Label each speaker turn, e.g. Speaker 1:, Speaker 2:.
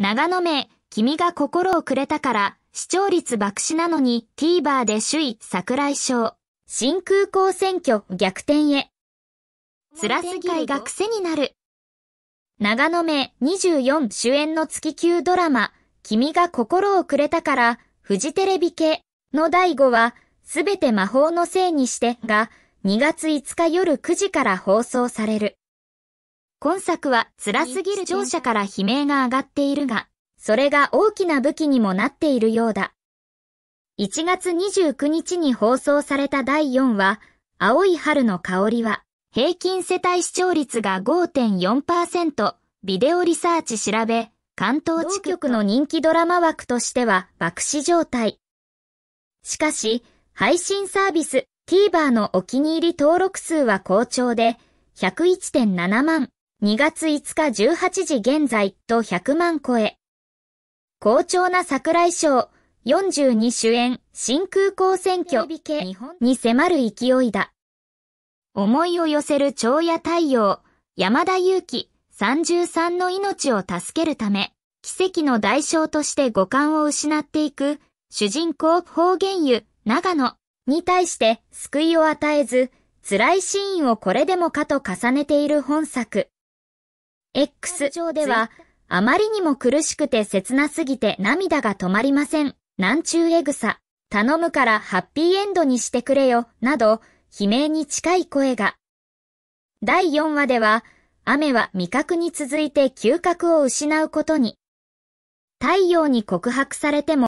Speaker 1: 長野名、君が心をくれたから、視聴率爆死なのに TVer で首位桜井賞。新空港選挙逆転へ。辛すぎいが癖になる。長野名24主演の月級ドラマ、君が心をくれたから、フジテレビ系の第5話、すべて魔法のせいにしてが、2月5日夜9時から放送される。今作は辛すぎる乗車から悲鳴が上がっているが、それが大きな武器にもなっているようだ。1月29日に放送された第4話、青い春の香りは、平均世帯視聴率が5.4%、ビデオリサーチ調べ、関東地区の人気ドラマ枠としては爆死状態。しかし、配信サービス TVer のお気に入り登録数は好調で、101.7万。2月5日18時現在と100万超え。好調な桜井賞、42主演、新空港選挙に迫る勢いだ。思いを寄せる蝶や太陽、山田裕貴、33の命を助けるため、奇跡の代償として五感を失っていく、主人公方言湯、長野に対して救いを与えず、辛いシーンをこれでもかと重ねている本作。X 上では、あまりにも苦しくて切なすぎて涙が止まりません。南中エグサ。えぐさ。頼むからハッピーエンドにしてくれよ、など、悲鳴に近い声が。第4話では、雨は味覚に続いて嗅覚を失うことに。太陽に告白されても、